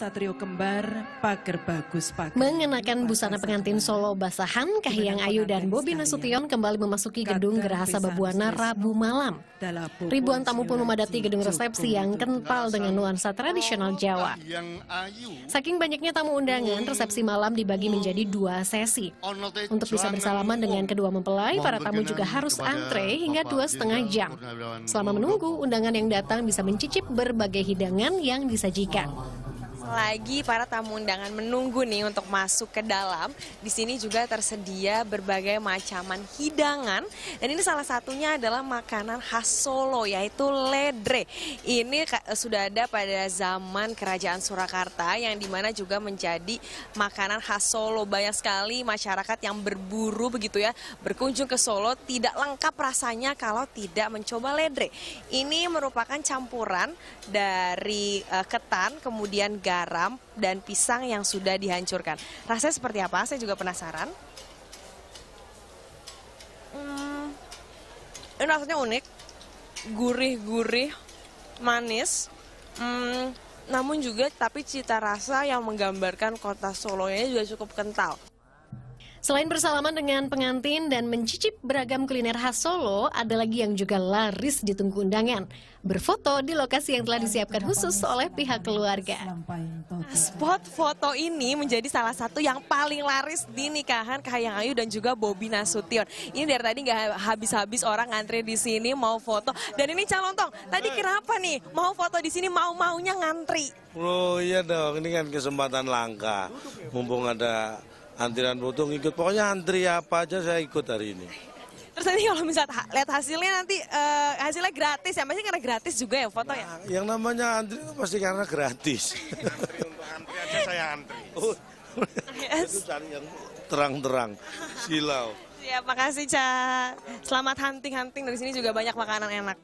Satrio Kembar, Pager Bagus Pager. Mengenakan busana pengantin Solo basahan, Kahiyang Ayu dan Bobi Nasution kembali memasuki gedung Geraha Babuana Rabu malam. Ribuan tamu pun memadati gedung resepsi yang kental dengan nuansa tradisional Jawa. Saking banyaknya tamu undangan, resepsi malam dibagi menjadi dua sesi. Untuk bisa bersalaman dengan kedua mempelai, para tamu juga harus antre hingga dua setengah jam. Selama menunggu, undangan yang datang bisa mencicip berbagai hidangan yang disajikan lagi para tamu undangan menunggu nih untuk masuk ke dalam. Di sini juga tersedia berbagai macaman hidangan dan ini salah satunya adalah makanan khas Solo yaitu ledre. Ini sudah ada pada zaman kerajaan Surakarta yang dimana juga menjadi makanan khas Solo. Banyak sekali masyarakat yang berburu begitu ya berkunjung ke Solo tidak lengkap rasanya kalau tidak mencoba ledre. Ini merupakan campuran dari eh, ketan kemudian garam garam dan pisang yang sudah dihancurkan. Rasanya seperti apa? Saya juga penasaran. Hmm, ini rasanya unik, gurih-gurih, manis, hmm, namun juga tapi cita rasa yang menggambarkan kota Solo ini juga cukup kental. Selain bersalaman dengan pengantin dan mencicip beragam kuliner khas Solo, ada lagi yang juga laris ditunggu undangan. Berfoto di lokasi yang telah disiapkan khusus oleh pihak keluarga. Ya? Nah, spot foto ini menjadi salah satu yang paling laris di nikahan Kahayang Ayu dan juga Bobi Nasution. Ini dari tadi nggak habis-habis orang ngantri di sini mau foto. Dan ini calon tong, tadi eh. kenapa nih mau foto di sini mau-maunya ngantri? Oh iya dong, ini kan kesempatan langka. Ya? Mumpung ada antrian potong ikut. Pokoknya antri apa aja saya ikut hari ini. Terus nanti kalau misalnya lihat hasilnya nanti uh, hasilnya gratis ya, pasti karena gratis juga ya foto ya? Nah, yang namanya antri itu pasti karena gratis. antri untuk antri aja saya antri. Oh, yes. itu cari yang terang-terang, silau. Ya, makasih Ca. Selamat hunting-hunting dari sini juga banyak makanan enak.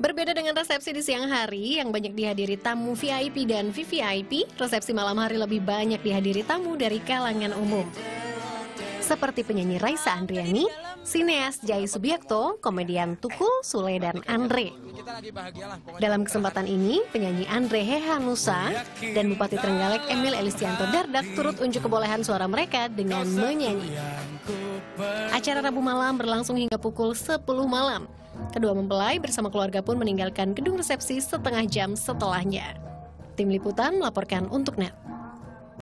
Berbeda dengan resepsi di siang hari yang banyak dihadiri tamu VIP dan VVIP, resepsi malam hari lebih banyak dihadiri tamu dari kalangan umum. Seperti penyanyi Raisa Andriani, sineas Jai Subiakto, komedian Tukul, Sule, dan Andre. Dalam kesempatan ini, penyanyi Andre Hehanusa dan Bupati Trenggalek Emil Elistianto Dardak turut unjuk kebolehan suara mereka dengan menyanyi. Acara Rabu malam berlangsung hingga pukul 10 malam. Kedua mempelai bersama keluarga pun meninggalkan gedung resepsi setengah jam setelahnya. Tim Liputan melaporkan untuk NET.